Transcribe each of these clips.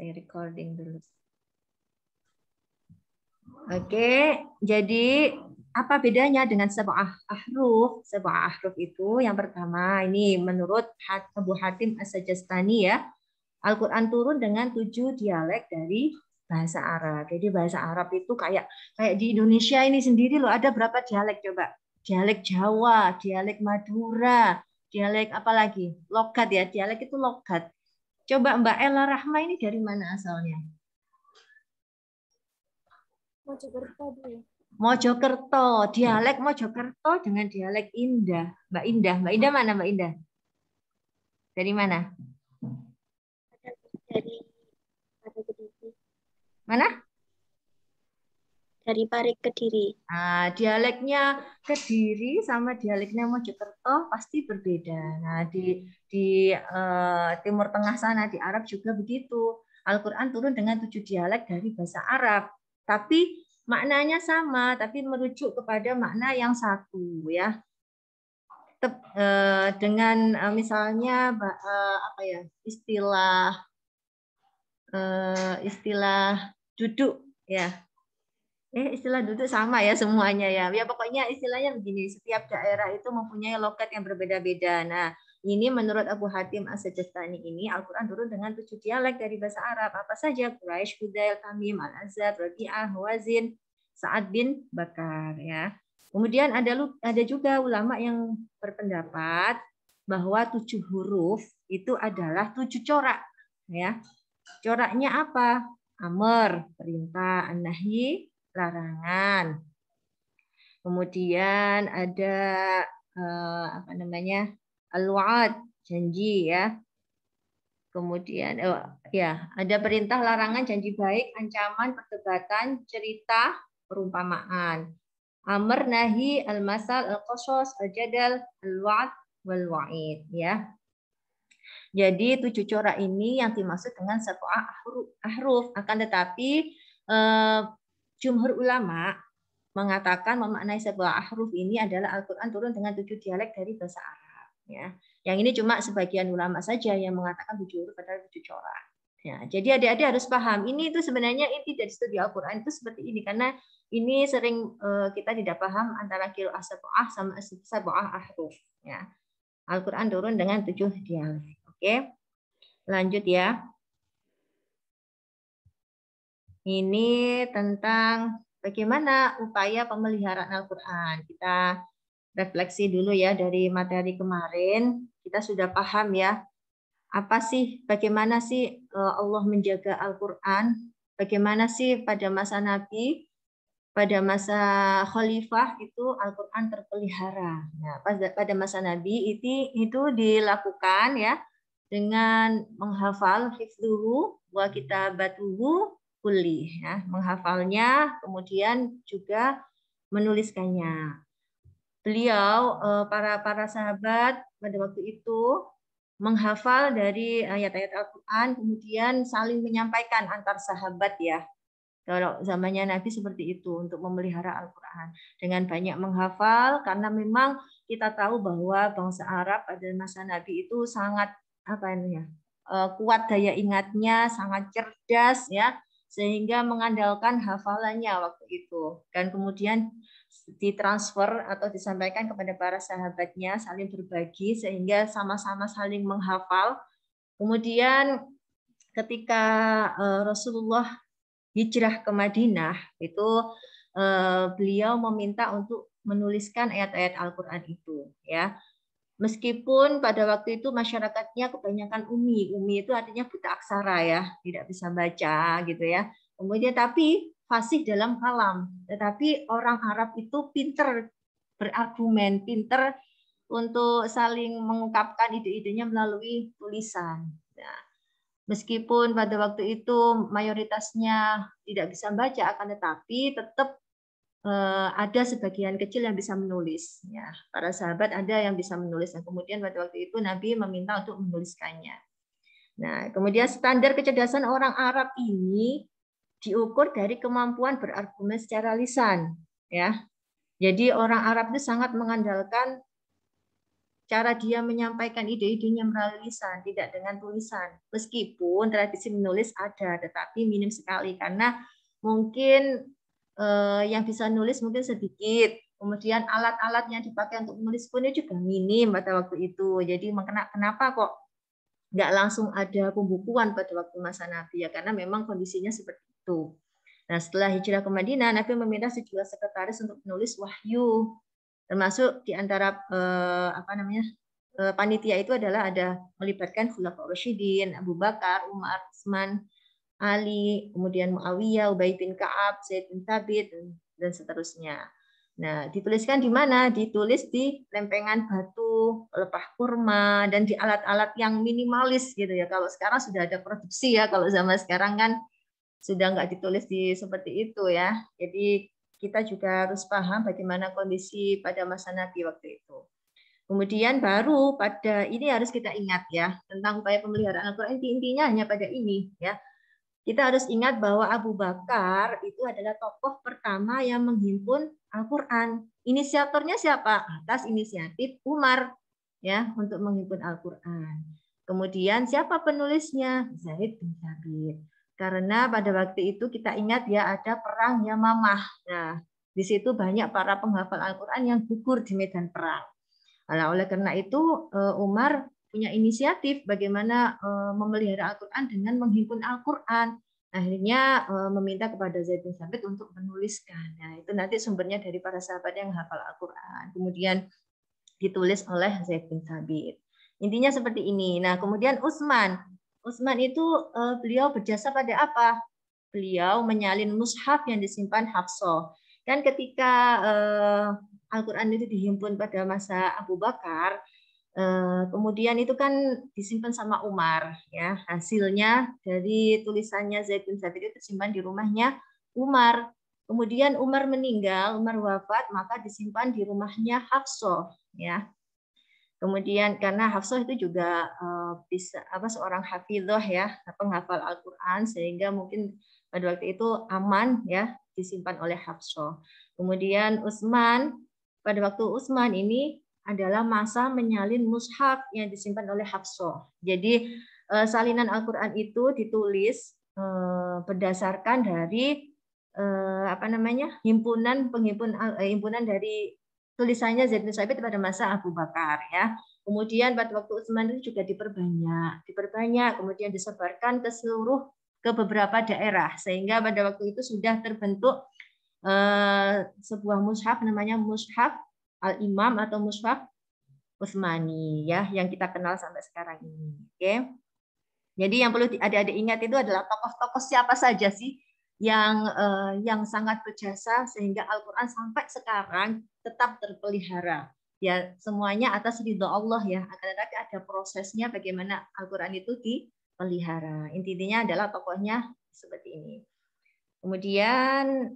Saya recording dulu. Oke, jadi apa bedanya dengan sebuah ahruf? sebuah ahruf itu yang pertama ini menurut Abu Hatim As-Sajastani ya, Al-Quran turun dengan tujuh dialek dari bahasa Arab. Jadi bahasa Arab itu kayak kayak di Indonesia ini sendiri loh ada berapa dialek coba? Dialek Jawa, dialek Madura, dialek apa lagi? Logat ya, dialek itu logat. Coba Mbak Ella Rahma ini dari mana asalnya? Mojokerto. Mojokerto, dialek Mojokerto dengan dialek Indah. Mbak Indah, Mbak Indah mana Mbak Indah? Dari mana? Dari Mana? dari Parik Kediri. Nah, dialeknya Kediri sama dialeknya Mojokerto pasti berbeda. Nah, di di uh, Timur Tengah sana di Arab juga begitu. Al-Qur'an turun dengan tujuh dialek dari bahasa Arab, tapi maknanya sama, tapi merujuk kepada makna yang satu ya. Tep, uh, dengan uh, misalnya uh, apa ya istilah istilah duduk ya eh istilah duduk sama ya semuanya ya. Ya pokoknya istilahnya begini, setiap daerah itu mempunyai loket yang berbeda-beda. Nah, ini menurut Abu Hatim As-Sajastani ini Al-Qur'an turun dengan tujuh dialek dari bahasa Arab. Apa saja? Quraisy, Hudail, Tamim, Al-Azhar, Rabi'ah, Wazin, Sa'ad bin Bakar ya. Kemudian ada ada juga ulama yang berpendapat bahwa tujuh huruf itu adalah tujuh corak ya. Coraknya apa? Amr, perintah, an larangan. Kemudian ada eh, apa namanya? al-wa'ad, janji ya. Kemudian oh, ya, ada perintah larangan janji baik, ancaman, perdebatan, cerita, perumpamaan. Amr nahi, al-masal, al-qasas, al-jadal, al-wa'ad wal wa'id ya. Jadi tujuh corak ini yang dimaksud dengan satu ahruf, akan tetapi eh, jumhur ulama mengatakan memaknai sebuah ahruf ini adalah Al-Quran turun dengan tujuh dialek dari bahasa Arab. Ya. Yang ini cuma sebagian ulama saja yang mengatakan tujuh huruf adalah tujuh corak. Ya, jadi adik-adik harus paham, ini itu sebenarnya inti dari studi Al-Quran itu seperti ini, karena ini sering eh, kita tidak paham antara kilo asabu'ah sama asabu'ah ahruf. Ya. Al-Quran turun dengan tujuh dialek. Oke, lanjut ya. Ini tentang bagaimana upaya pemeliharaan Al-Quran. Kita refleksi dulu ya dari materi kemarin. Kita sudah paham ya, apa sih, bagaimana sih eh, Allah menjaga Al-Quran, bagaimana sih pada masa Nabi, pada masa khalifah itu Al-Quran terpelihara. Nah, pada, pada masa Nabi itu, itu dilakukan ya, dengan menghafal hifduhu wa kitabatuhu kuli ya menghafalnya kemudian juga menuliskannya beliau eh, para para sahabat pada waktu itu menghafal dari ayat-ayat Al-Quran kemudian saling menyampaikan antar sahabat ya kalau zamannya Nabi seperti itu untuk memelihara Al-Quran dengan banyak menghafal karena memang kita tahu bahwa bangsa Arab pada masa Nabi itu sangat apa ini ya eh, kuat daya ingatnya sangat cerdas ya sehingga mengandalkan hafalannya waktu itu dan kemudian ditransfer atau disampaikan kepada para sahabatnya saling berbagi sehingga sama-sama saling menghafal kemudian ketika eh, Rasulullah hijrah ke Madinah itu eh, beliau meminta untuk menuliskan ayat-ayat Al-Qur'an itu ya Meskipun pada waktu itu masyarakatnya kebanyakan umi, umi itu artinya buta aksara ya, tidak bisa baca gitu ya. Kemudian tapi fasih dalam kalam. Tetapi orang Arab itu pinter berargumen, pinter untuk saling mengungkapkan ide-idenya melalui tulisan. Nah, meskipun pada waktu itu mayoritasnya tidak bisa baca, akan tetapi tetap Eh, ada sebagian kecil yang bisa menulis ya para sahabat ada yang bisa menulis dan nah, kemudian pada waktu itu Nabi meminta untuk menuliskannya nah kemudian standar kecerdasan orang Arab ini diukur dari kemampuan berargumen secara lisan ya jadi orang Arab itu sangat mengandalkan cara dia menyampaikan ide-idenya melalui lisan, tidak dengan tulisan. Meskipun tradisi menulis ada, tetapi minim sekali karena mungkin eh, yang bisa nulis mungkin sedikit. Kemudian alat-alat yang dipakai untuk menulis pun ya juga minim pada waktu itu. Jadi kenapa kok nggak langsung ada pembukuan pada waktu masa Nabi ya karena memang kondisinya seperti itu. Nah setelah hijrah ke Madinah, Nabi meminta sejumlah sekretaris untuk menulis wahyu termasuk di antara eh, apa namanya eh, panitia itu adalah ada melibatkan Khulafaur Rasyidin, Abu Bakar, Umar, Utsman, Ali, kemudian Muawiyah, Ubay bin Ka'ab, Zaid bin Thabit, dan seterusnya. Nah, dituliskan di mana? Ditulis di lempengan batu, lepah kurma, dan di alat-alat yang minimalis gitu ya. Kalau sekarang sudah ada produksi ya, kalau zaman sekarang kan sudah nggak ditulis di seperti itu ya. Jadi kita juga harus paham bagaimana kondisi pada masa Nabi waktu itu. Kemudian baru pada ini harus kita ingat ya tentang upaya pemeliharaan Al-Qur'an intinya hanya pada ini ya kita harus ingat bahwa Abu Bakar itu adalah tokoh pertama yang menghimpun Al-Qur'an. Inisiatornya siapa? Atas inisiatif Umar ya untuk menghimpun Al-Qur'an. Kemudian siapa penulisnya? Zaid bin Thabit. Karena pada waktu itu kita ingat ya ada perang Yamamah. Nah, di situ banyak para penghafal Al-Qur'an yang gugur di medan perang. Nah, oleh karena itu eh, Umar punya inisiatif bagaimana eh, memelihara Al-Quran dengan menghimpun Al-Quran. Akhirnya eh, meminta kepada Zaid bin Sabit untuk menuliskan. Nah, itu nanti sumbernya dari para sahabat yang hafal Al-Quran. Kemudian ditulis oleh Zaid bin Sabit. Intinya seperti ini. Nah, kemudian Utsman. Utsman itu eh, beliau berjasa pada apa? Beliau menyalin mushaf yang disimpan Hafsah. Dan ketika Al-Quran itu dihimpun pada masa Abu Bakar, Eh, kemudian itu kan disimpan sama Umar ya hasilnya dari tulisannya Zaid bin Sabit itu disimpan di rumahnya Umar kemudian Umar meninggal Umar wafat maka disimpan di rumahnya Hafsah ya kemudian karena Hafsah itu juga eh, bisa apa seorang hafidhah ya penghafal Al-Qur'an sehingga mungkin pada waktu itu aman ya disimpan oleh Hafsah kemudian Utsman pada waktu Utsman ini adalah masa menyalin mushaf yang disimpan oleh Hafsah. Jadi eh, salinan Al-Qur'an itu ditulis eh, berdasarkan dari eh, apa namanya? himpunan penghimpun himpunan dari tulisannya Zaid bin Sabit pada masa Abu Bakar ya. Kemudian pada waktu Utsman itu juga diperbanyak, diperbanyak, kemudian disebarkan ke seluruh ke beberapa daerah sehingga pada waktu itu sudah terbentuk sebuah mushaf namanya mushaf al-imam atau mushaf Utsmani ya yang kita kenal sampai sekarang ini. Oke. Okay? Jadi yang perlu adik-adik ingat itu adalah tokoh-tokoh siapa saja sih yang eh, yang sangat berjasa sehingga Al-Qur'an sampai sekarang tetap terpelihara. Ya, semuanya atas ridho Allah ya. Akan tetapi ada prosesnya bagaimana Al-Qur'an itu dipelihara. Intinya adalah tokohnya seperti ini. Kemudian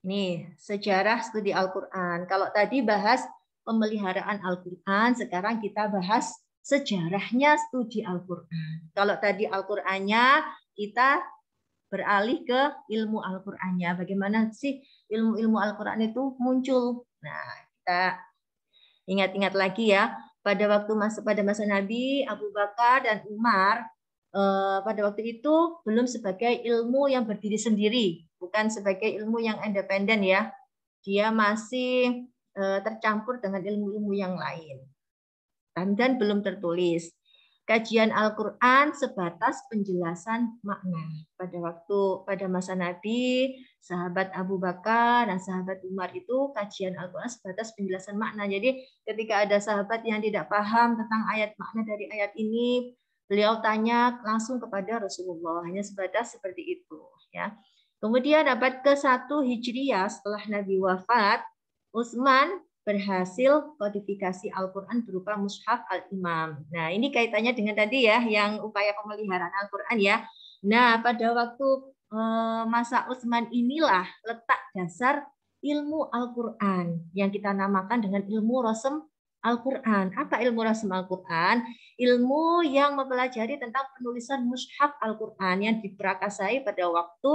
ini sejarah studi Al-Quran. Kalau tadi bahas pemeliharaan Al-Quran, sekarang kita bahas sejarahnya studi Al-Quran. Kalau tadi Al-Qurannya, kita beralih ke ilmu Al-Qurannya. Bagaimana sih ilmu-ilmu Al-Quran itu muncul? Nah, kita ingat-ingat lagi ya. Pada waktu masa pada masa Nabi Abu Bakar dan Umar eh, pada waktu itu belum sebagai ilmu yang berdiri sendiri, bukan sebagai ilmu yang independen ya. Dia masih e, tercampur dengan ilmu-ilmu yang lain. Dan, belum tertulis. Kajian Al-Quran sebatas penjelasan makna. Pada waktu pada masa Nabi, sahabat Abu Bakar dan sahabat Umar itu kajian Al-Quran sebatas penjelasan makna. Jadi ketika ada sahabat yang tidak paham tentang ayat makna dari ayat ini, beliau tanya langsung kepada Rasulullah hanya sebatas seperti itu ya Kemudian abad ke-1 Hijriah setelah Nabi wafat, Utsman berhasil kodifikasi Al-Quran berupa Mushaf Al-Imam. Nah, ini kaitannya dengan tadi ya, yang upaya pemeliharaan Al-Quran ya. Nah, pada waktu eh, masa Utsman inilah letak dasar ilmu Al-Quran yang kita namakan dengan ilmu rasem Al-Quran. Apa ilmu rasem Al-Quran? Ilmu yang mempelajari tentang penulisan mushaf Al-Quran yang diperakasai pada waktu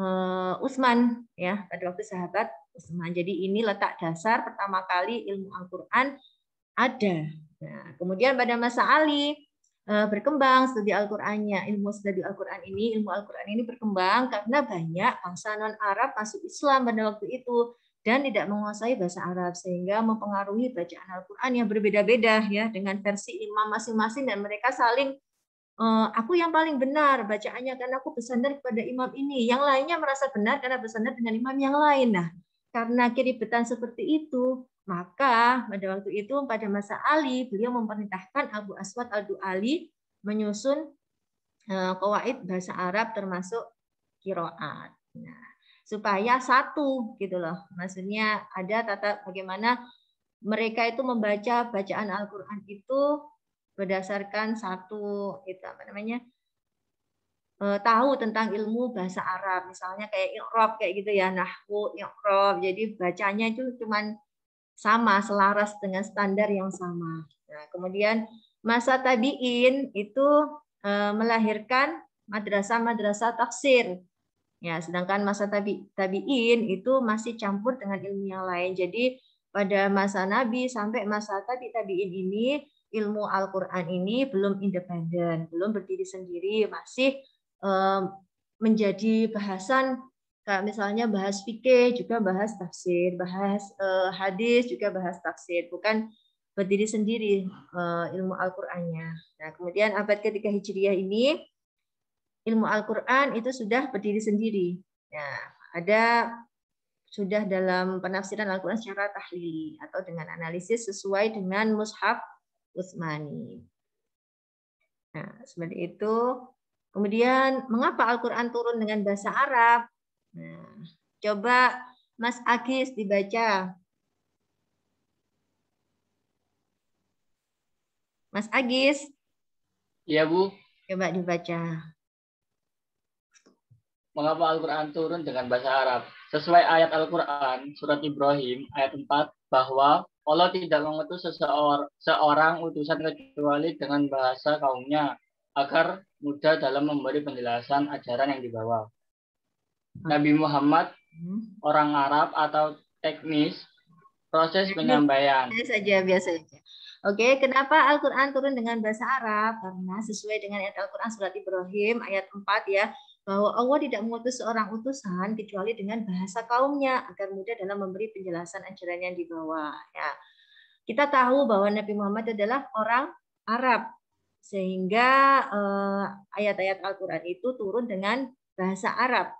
Eh, Usman ya pada waktu sahabat Usman Jadi ini letak dasar pertama kali ilmu Al-Qur'an ada. Nah, kemudian pada masa Ali eh, berkembang studi Al-Qur'annya. Ilmu studi Al-Qur'an ini, ilmu Al-Qur'an ini berkembang karena banyak bangsa non-Arab masuk Islam pada waktu itu dan tidak menguasai bahasa Arab sehingga mempengaruhi bacaan Al-Qur'an yang berbeda-beda ya dengan versi imam masing-masing dan mereka saling Eh, aku yang paling benar bacaannya karena aku bersandar kepada imam ini. Yang lainnya merasa benar karena bersandar dengan imam yang lain. Nah, karena keribetan seperti itu, maka pada waktu itu pada masa Ali beliau memerintahkan Abu Aswad al Ali menyusun kawaid eh, bahasa Arab termasuk kiroat. Nah, supaya satu gitu loh. Maksudnya ada tata bagaimana mereka itu membaca bacaan Al-Qur'an itu berdasarkan satu itu apa namanya eh, tahu tentang ilmu bahasa Arab misalnya kayak ikrof kayak gitu ya nahwu ikrof jadi bacanya itu cuman sama selaras dengan standar yang sama nah kemudian masa tabiin itu eh, melahirkan madrasah-madrasah tafsir ya sedangkan masa tabi tabiin itu masih campur dengan ilmu yang lain jadi pada masa Nabi sampai masa tabi tabiin ini ilmu Al-Quran ini belum independen, belum berdiri sendiri, masih menjadi bahasan kayak misalnya bahas fikih juga bahas tafsir, bahas eh, hadis juga bahas tafsir, bukan berdiri sendiri eh, ilmu Al-Qur'annya. Nah, kemudian abad ketiga Hijriah ini ilmu Al-Qur'an itu sudah berdiri sendiri. Nah, ada sudah dalam penafsiran Al-Qur'an secara tahlili atau dengan analisis sesuai dengan mushaf Utsmani. Nah, seperti itu. Kemudian, mengapa Al-Quran turun dengan bahasa Arab? Nah, coba Mas Agis dibaca. Mas Agis. Iya, Bu. Coba dibaca. Mengapa Al-Quran turun dengan bahasa Arab? Sesuai ayat Al-Quran, surat Ibrahim, ayat 4, bahwa Allah tidak mengutus seseor, seorang utusan kecuali dengan bahasa kaumnya agar mudah dalam memberi penjelasan ajaran yang dibawa. Nabi hmm. Muhammad hmm. orang Arab atau teknis proses penyampaian. Biasa saja, biasa saja. Oke, kenapa Al-Quran turun dengan bahasa Arab? Karena sesuai dengan ayat Al-Quran surat Ibrahim ayat 4 ya bahwa Allah tidak mengutus seorang utusan kecuali dengan bahasa kaumnya agar mudah dalam memberi penjelasan ajaran yang dibawa. Ya. Kita tahu bahwa Nabi Muhammad adalah orang Arab sehingga eh, ayat-ayat Al-Quran itu turun dengan bahasa Arab.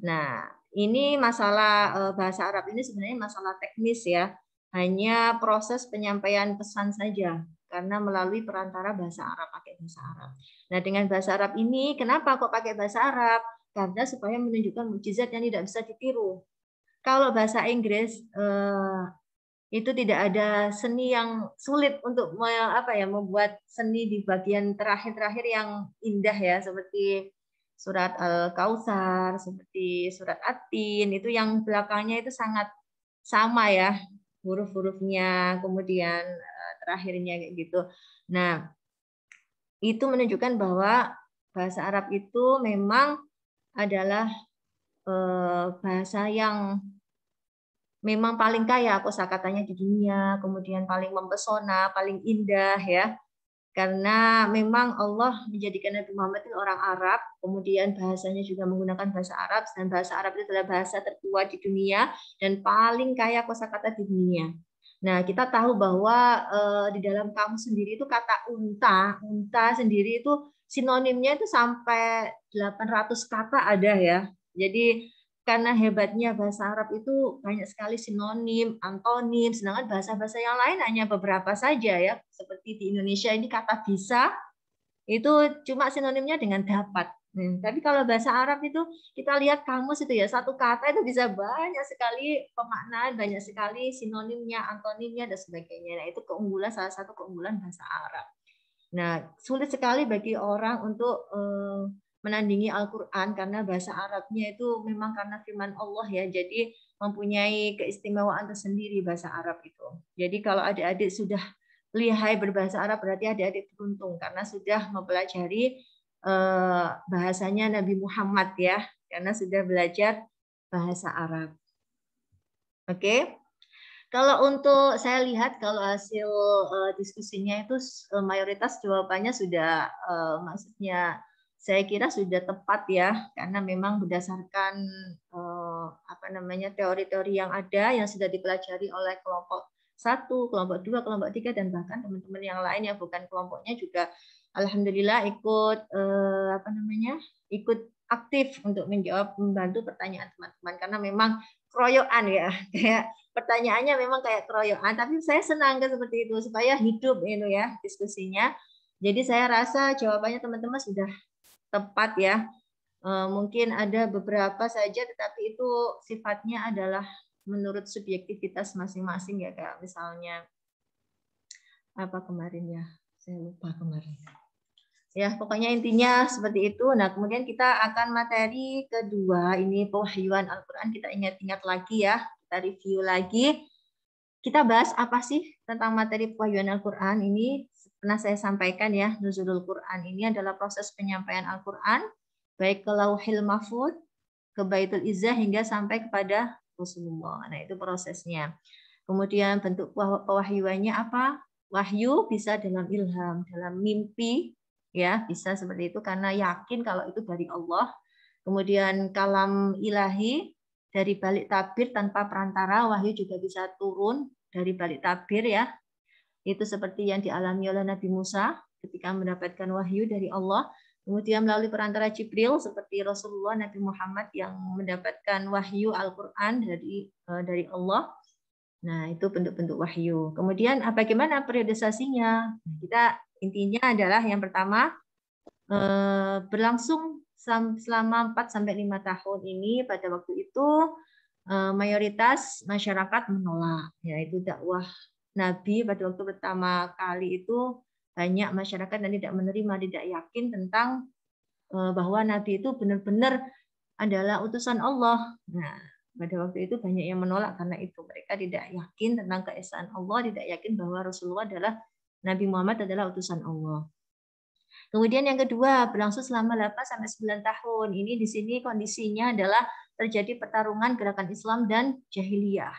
Nah, ini masalah eh, bahasa Arab ini sebenarnya masalah teknis ya, hanya proses penyampaian pesan saja karena melalui perantara bahasa Arab pakai bahasa Arab. Nah, dengan bahasa Arab ini kenapa kok pakai bahasa Arab? Karena supaya menunjukkan mujizat yang tidak bisa ditiru. Kalau bahasa Inggris eh, itu tidak ada seni yang sulit untuk apa ya membuat seni di bagian terakhir-terakhir yang indah ya seperti surat Al-Kausar, seperti surat Atin itu yang belakangnya itu sangat sama ya huruf-hurufnya, kemudian eh, terakhirnya kayak gitu. Nah, itu menunjukkan bahwa bahasa Arab itu memang adalah eh, bahasa yang memang paling kaya kosakatanya di dunia, kemudian paling mempesona, paling indah ya karena memang Allah menjadikan Nabi Muhammad itu orang Arab, kemudian bahasanya juga menggunakan bahasa Arab, dan bahasa Arab itu adalah bahasa tertua di dunia dan paling kaya kosakata di dunia. Nah, kita tahu bahwa e, di dalam kamu sendiri itu kata unta, unta sendiri itu sinonimnya itu sampai 800 kata ada ya. Jadi karena hebatnya bahasa Arab itu banyak sekali sinonim, antonim, sedangkan bahasa-bahasa yang lain hanya beberapa saja ya. Seperti di Indonesia ini kata bisa itu cuma sinonimnya dengan dapat. Hmm, tapi kalau bahasa Arab itu kita lihat kamus itu ya satu kata itu bisa banyak sekali pemaknaan, banyak sekali sinonimnya, antonimnya dan sebagainya. Nah, itu keunggulan salah satu keunggulan bahasa Arab. Nah, sulit sekali bagi orang untuk eh, menandingi Al-Quran karena bahasa Arabnya itu memang karena firman Allah ya. Jadi mempunyai keistimewaan tersendiri bahasa Arab itu. Jadi kalau adik-adik sudah lihai berbahasa Arab berarti adik-adik beruntung karena sudah mempelajari eh, bahasanya Nabi Muhammad ya. Karena sudah belajar bahasa Arab. Oke. Okay? Kalau untuk saya lihat kalau hasil eh, diskusinya itu eh, mayoritas jawabannya sudah maksudnya saya kira sudah tepat ya karena memang berdasarkan eh, apa namanya teori-teori yang ada yang sudah dipelajari oleh kelompok satu, kelompok dua, kelompok tiga dan bahkan teman-teman yang lain yang bukan kelompoknya juga alhamdulillah ikut eh, apa namanya ikut aktif untuk menjawab membantu pertanyaan teman-teman karena memang keroyokan ya kayak pertanyaannya memang kayak keroyokan tapi saya senang kan seperti itu supaya hidup itu ya diskusinya jadi saya rasa jawabannya teman-teman sudah tepat ya. Eh, mungkin ada beberapa saja, tetapi itu sifatnya adalah menurut subjektivitas masing-masing ya, kayak misalnya apa kemarin ya, saya lupa kemarin. Ya, pokoknya intinya seperti itu. Nah, kemudian kita akan materi kedua ini pewahyuan Al-Qur'an kita ingat-ingat lagi ya, kita review lagi. Kita bahas apa sih tentang materi pewahyuan Al-Qur'an ini? pernah saya sampaikan ya, nuzulul Quran ini adalah proses penyampaian Al-Quran baik ke Lauhil Mahfud, ke Baitul Izzah hingga sampai kepada Rasulullah. Nah, itu prosesnya. Kemudian bentuk pewahyuannya apa? Wahyu bisa dalam ilham, dalam mimpi ya, bisa seperti itu karena yakin kalau itu dari Allah. Kemudian kalam ilahi dari balik tabir tanpa perantara wahyu juga bisa turun dari balik tabir ya itu seperti yang dialami oleh Nabi Musa ketika mendapatkan wahyu dari Allah. Kemudian melalui perantara Jibril seperti Rasulullah Nabi Muhammad yang mendapatkan wahyu Al-Quran dari eh, dari Allah. Nah, itu bentuk-bentuk wahyu. Kemudian ah, bagaimana periodisasinya? Nah, kita intinya adalah yang pertama eh, berlangsung selama 4 sampai lima tahun ini pada waktu itu eh, mayoritas masyarakat menolak yaitu dakwah Nabi pada waktu pertama kali itu banyak masyarakat dan tidak menerima, tidak yakin tentang eh, bahwa Nabi itu benar-benar adalah utusan Allah. Nah, pada waktu itu banyak yang menolak karena itu mereka tidak yakin tentang keesaan Allah, tidak yakin bahwa Rasulullah adalah Nabi Muhammad adalah utusan Allah. Kemudian yang kedua, berlangsung selama 8 sampai 9 tahun. Ini di sini kondisinya adalah terjadi pertarungan gerakan Islam dan jahiliyah.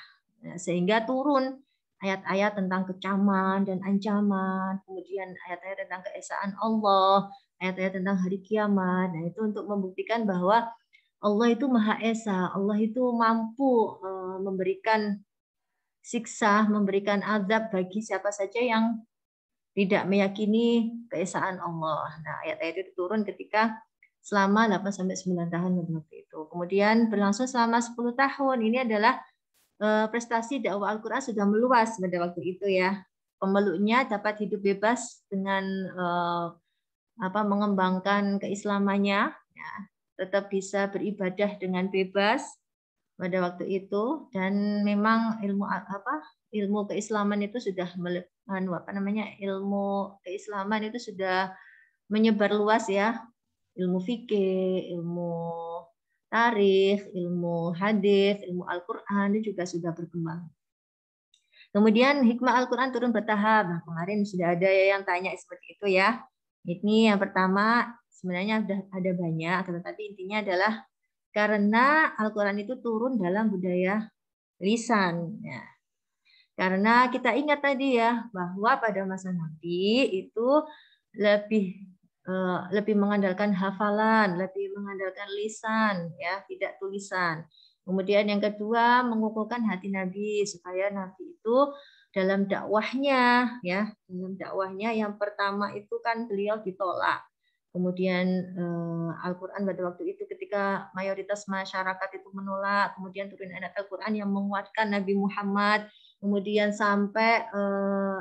Nah, sehingga turun ayat-ayat tentang kecaman dan ancaman, kemudian ayat-ayat tentang keesaan Allah, ayat-ayat tentang hari kiamat. Nah, itu untuk membuktikan bahwa Allah itu Maha Esa, Allah itu mampu eh, memberikan siksa, memberikan azab bagi siapa saja yang tidak meyakini keesaan Allah. Nah, ayat-ayat itu turun ketika selama 8 sampai 9 tahun waktu itu. Kemudian berlangsung selama 10 tahun. Ini adalah Eh, prestasi dakwah Al-Quran sudah meluas pada waktu itu ya. Pemeluknya dapat hidup bebas dengan eh, apa mengembangkan keislamannya, ya. tetap bisa beribadah dengan bebas pada waktu itu dan memang ilmu apa ilmu keislaman itu sudah anu apa namanya ilmu keislaman itu sudah menyebar luas ya ilmu fikih ilmu tarikh, ilmu hadis, ilmu Al-Quran, ini juga sudah berkembang. Kemudian hikmah Al-Quran turun bertahap. Nah, kemarin sudah ada ya yang tanya seperti itu ya. Ini yang pertama sebenarnya sudah ada banyak, tetapi intinya adalah karena Al-Quran itu turun dalam budaya lisan. Ya. Karena kita ingat tadi ya bahwa pada masa Nabi itu lebih Eh, lebih mengandalkan hafalan, lebih mengandalkan lisan, ya tidak tulisan. Kemudian yang kedua mengukuhkan hati Nabi supaya Nabi itu dalam dakwahnya, ya dalam dakwahnya yang pertama itu kan beliau ditolak. Kemudian eh, Al-Quran pada waktu itu ketika mayoritas masyarakat itu menolak, kemudian turun ayat Al-Quran yang menguatkan Nabi Muhammad, kemudian sampai eh,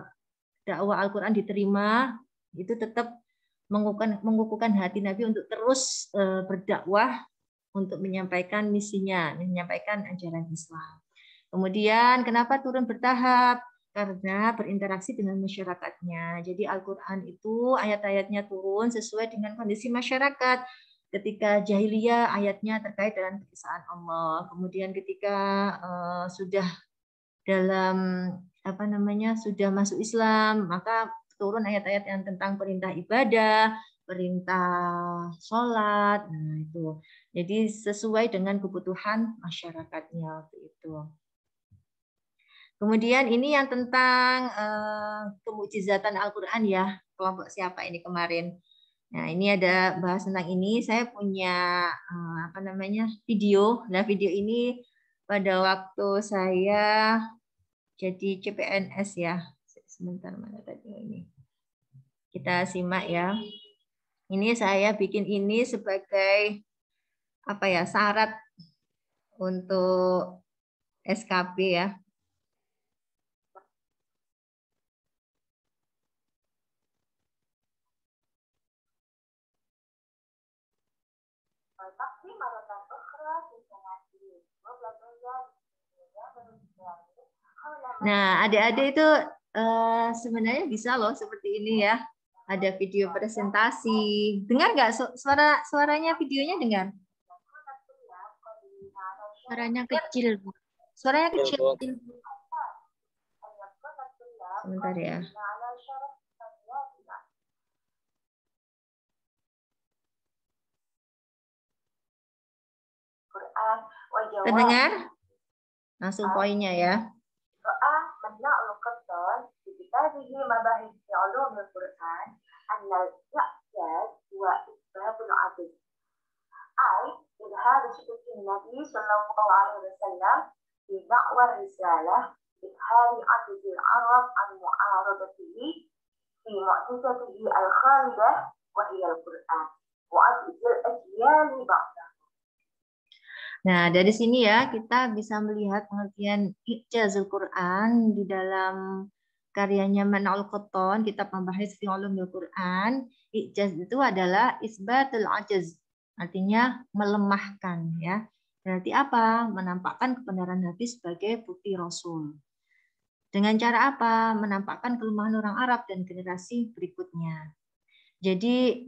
dakwah Al-Quran diterima, itu tetap mengukuhkan, mengukuhkan hati Nabi untuk terus eh, berdakwah untuk menyampaikan misinya, menyampaikan ajaran Islam. Kemudian kenapa turun bertahap? Karena berinteraksi dengan masyarakatnya. Jadi Al-Quran itu ayat-ayatnya turun sesuai dengan kondisi masyarakat. Ketika jahiliyah ayatnya terkait dengan periksaan Allah. Kemudian ketika uh, sudah dalam apa namanya sudah masuk Islam maka turun ayat-ayat yang tentang perintah ibadah, perintah sholat, nah itu. Jadi sesuai dengan kebutuhan masyarakatnya waktu itu. Kemudian ini yang tentang uh, kemujizatan Al-Quran ya, kelompok siapa ini kemarin. Nah ini ada bahas tentang ini, saya punya uh, apa namanya video. Nah video ini pada waktu saya jadi CPNS ya, sebentar mana tadi ini. Kita simak ya. Ini saya bikin ini sebagai apa ya syarat untuk SKP ya. Nah, adik-adik itu Eh, sebenarnya bisa loh seperti ini ya. Ada video presentasi. Dengar nggak suara suaranya videonya dengar? Suaranya kecil, Bu. Suaranya iya, kecil. Sebentar ya. Oh, Terdengar? Langsung poinnya ya. هذه مباحث في علوم القرآن أن الإعجاز هو إسباب العدل أي إذهاب شكوك النبي صلى الله عليه وسلم في دعوة الرسالة إظهار عجز العرب عن معارضته في معجزته الخالدة وهي القرآن وعجز الأجيال بعده Nah, dari sini ya kita bisa melihat pengertian ijazul Quran di dalam karyanya Man'ul kita kitab membahas fi Al Quran, ijaz itu adalah isbatul ajaz. Artinya melemahkan ya. Berarti apa? Menampakkan kebenaran Nabi sebagai bukti Rasul. Dengan cara apa? Menampakkan kelemahan orang Arab dan generasi berikutnya. Jadi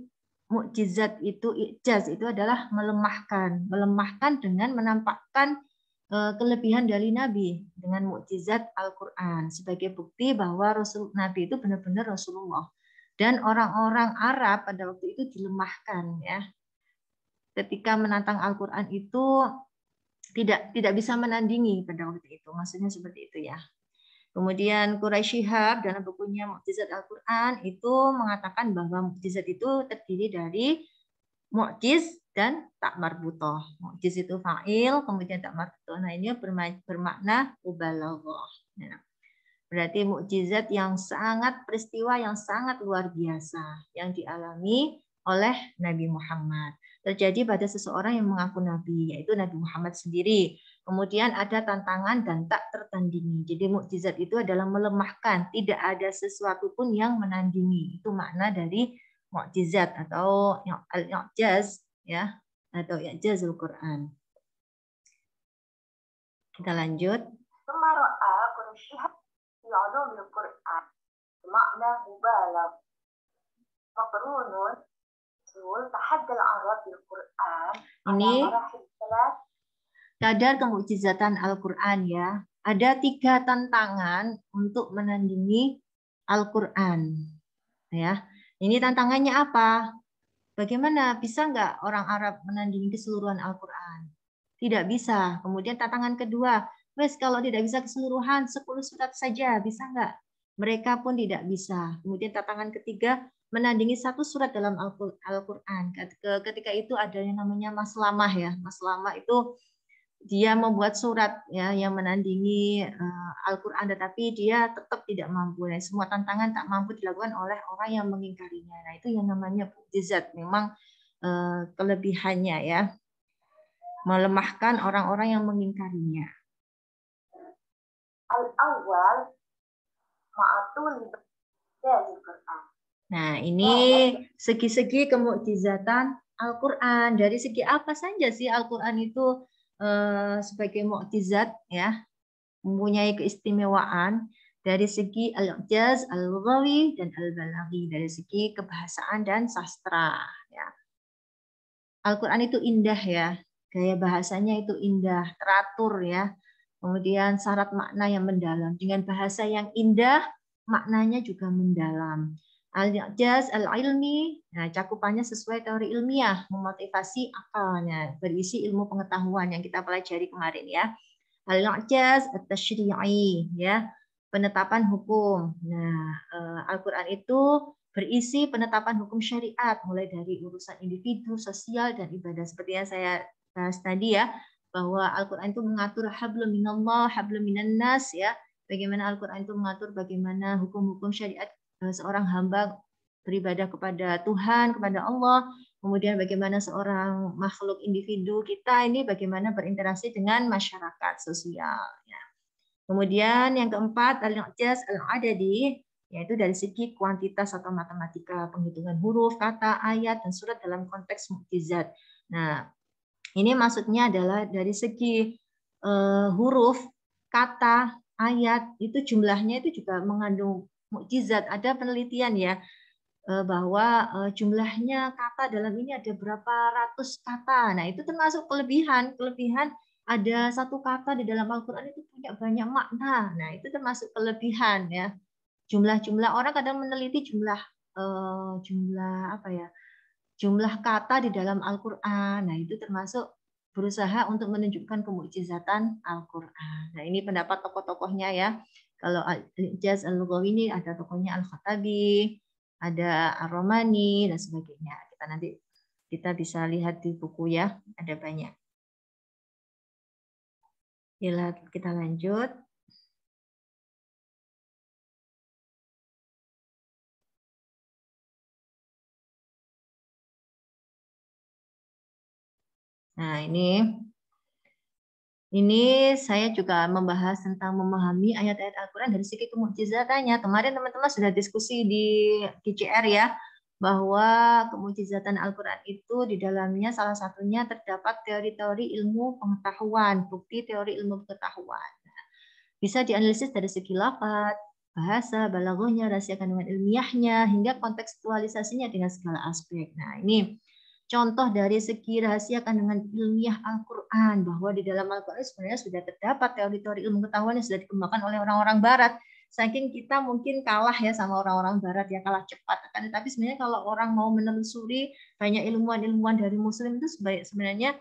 mukjizat itu ijaz itu adalah melemahkan, melemahkan dengan menampakkan Eh, kelebihan dari Nabi dengan mukjizat Al-Quran sebagai bukti bahwa Rasul Nabi itu benar-benar Rasulullah dan orang-orang Arab pada waktu itu dilemahkan ya ketika menantang Al-Quran itu tidak tidak bisa menandingi pada waktu itu maksudnya seperti itu ya kemudian Quraisy Shihab dalam bukunya Mukjizat Al-Quran itu mengatakan bahwa mukjizat itu terdiri dari mukjiz dan tak marbutoh. Mu'jiz itu fa'il, kemudian tak marbutoh nah, ini bermakna ubalawah. Nah, berarti mukjizat yang sangat peristiwa yang sangat luar biasa yang dialami oleh Nabi Muhammad. Terjadi pada seseorang yang mengaku Nabi, yaitu Nabi Muhammad sendiri. Kemudian ada tantangan dan tak tertandingi. Jadi mukjizat itu adalah melemahkan, tidak ada sesuatu pun yang menandingi. Itu makna dari mukjizat atau al yajaz ya atau ya jazul Quran. Kita lanjut. Ini kadar kemujizatan Al-Quran ya. Ada tiga tantangan untuk menandingi Al-Quran. Ya. Ini tantangannya apa? Bagaimana bisa nggak orang Arab menandingi keseluruhan Al-Quran? Tidak bisa. Kemudian tantangan kedua, wes kalau tidak bisa keseluruhan, 10 surat saja, bisa nggak? Mereka pun tidak bisa. Kemudian tantangan ketiga, menandingi satu surat dalam Al-Quran. Ketika itu ada yang namanya maslamah ya. Maslamah itu dia membuat surat ya yang menandingi uh, Al-Qur'an tetapi dia tetap tidak mampu Nah, semua tantangan tak mampu dilakukan oleh orang yang mengingkarinya. Nah, itu yang namanya mukjizat memang uh, kelebihannya ya. Melemahkan orang-orang yang mengingkarinya. Al-awwal ma'atul Al-Qur'an. Nah, ini segi-segi kemukjizatan Al-Qur'an. Dari segi apa saja sih Al-Qur'an itu Eh, sebagai mukjizat ya, mempunyai keistimewaan dari segi al jaz al-lughawi dan al-balaghi dari segi kebahasaan dan sastra ya. Al-Qur'an itu indah ya. Gaya bahasanya itu indah, teratur ya. Kemudian syarat makna yang mendalam dengan bahasa yang indah, maknanya juga mendalam al jaz al-ilmi, nah cakupannya sesuai teori ilmiah, ya, memotivasi akalnya, berisi ilmu pengetahuan yang kita pelajari kemarin ya. al jaz at-tashri'i ya, penetapan hukum. Nah, eh, Al-Qur'an itu berisi penetapan hukum syariat mulai dari urusan individu, sosial dan ibadah seperti yang saya bahas tadi ya bahwa Al-Qur'an itu mengatur hablum minallah, hablum minannas ya. Bagaimana Al-Qur'an itu mengatur bagaimana hukum-hukum syariat Eh, seorang hamba beribadah kepada Tuhan, kepada Allah, kemudian bagaimana seorang makhluk individu kita ini bagaimana berinteraksi dengan masyarakat sosial. Ya. Kemudian yang keempat al ada al-adadi yaitu dari segi kuantitas atau matematika penghitungan huruf, kata, ayat dan surat dalam konteks mukjizat. Nah, ini maksudnya adalah dari segi uh, huruf, kata, ayat itu jumlahnya itu juga mengandung mukjizat. Ada penelitian ya eh, bahwa eh, jumlahnya kata dalam ini ada berapa ratus kata. Nah, itu termasuk kelebihan. Kelebihan ada satu kata di dalam Al-Qur'an itu punya banyak makna. Nah, itu termasuk kelebihan ya. Jumlah-jumlah orang kadang meneliti jumlah uh, jumlah apa ya? jumlah kata di dalam Al-Qur'an. Nah, itu termasuk berusaha untuk menunjukkan kemujizatan Al-Qur'an. Nah, ini pendapat tokoh-tokohnya ya. Kalau Al-Ijaz Al-Lughawi ini ada tokohnya Al-Khattabi, ada Ar-Romani dan sebagainya. Kita nanti kita bisa lihat di buku ya, ada banyak. Yalah, kita lanjut. Nah, ini ini saya juga membahas tentang memahami ayat-ayat Al-Quran dari segi kemujizatannya. Kemarin teman-teman sudah diskusi di KCR ya, bahwa kemujizatan Al-Quran itu di dalamnya salah satunya terdapat teori-teori ilmu pengetahuan, bukti teori ilmu pengetahuan. Bisa dianalisis dari segi lapat, bahasa, balagohnya, rahasia kandungan ilmiahnya, hingga kontekstualisasinya dengan segala aspek. Nah, ini contoh dari segi rahasia kandungan ilmiah Al-Quran bahwa di dalam Al-Quran sebenarnya sudah terdapat teori-teori ilmu pengetahuan yang sudah dikembangkan oleh orang-orang Barat. Saking kita mungkin kalah ya sama orang-orang Barat ya kalah cepat. Kan? Tapi sebenarnya kalau orang mau menelusuri banyak ilmuwan-ilmuwan dari Muslim itu sebenarnya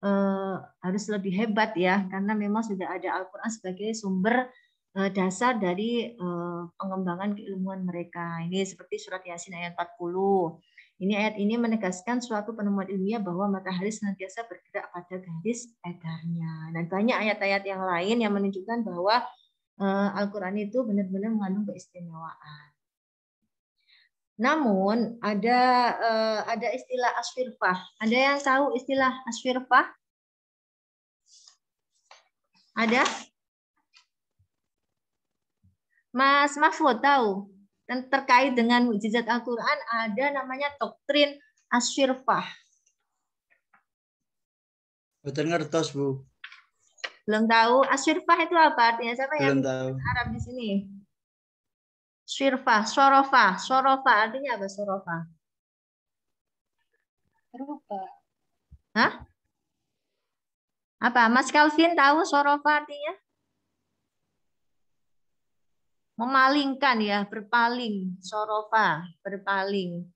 eh, harus lebih hebat ya karena memang sudah ada Al-Quran sebagai sumber eh, dasar dari eh, pengembangan keilmuan mereka. Ini seperti surat Yasin ayat 40 ini ayat ini menegaskan suatu penemuan ilmiah bahwa matahari senantiasa bergerak pada garis edarnya. Dan banyak ayat-ayat yang lain yang menunjukkan bahwa eh, Al-Quran itu benar-benar mengandung keistimewaan. Namun ada eh, ada istilah asfirfah. Ada yang tahu istilah asfirfah? Ada? Mas Mahfud tahu? Dan terkait dengan mujizat Al-Quran ada namanya doktrin asyirfah. Betul ngertos, Bu. Belum tahu. Asyirfah itu apa artinya? Siapa Belum yang tahu. Arab di sini? Syirfah, sorofa. Sorofa artinya apa sorofa? Sorofa. Hah? Apa? Mas Calvin tahu sorofa artinya? memalingkan ya, berpaling, sorofa, berpaling.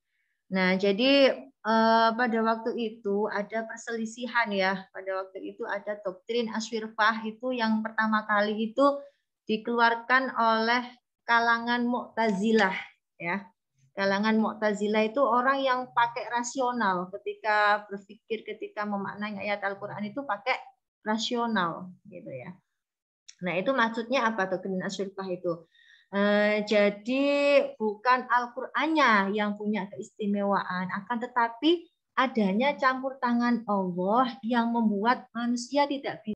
Nah, jadi eh, pada waktu itu ada perselisihan ya. Pada waktu itu ada doktrin Aswirfah itu yang pertama kali itu dikeluarkan oleh kalangan Mu'tazilah ya. Kalangan Mu'tazilah itu orang yang pakai rasional ketika berpikir ketika memaknai ayat Al-Qur'an itu pakai rasional gitu ya. Nah, itu maksudnya apa doktrin Aswirfah itu? Eh, jadi bukan Al-Qur'annya yang punya keistimewaan, akan tetapi adanya campur tangan Allah yang membuat manusia tidak bisa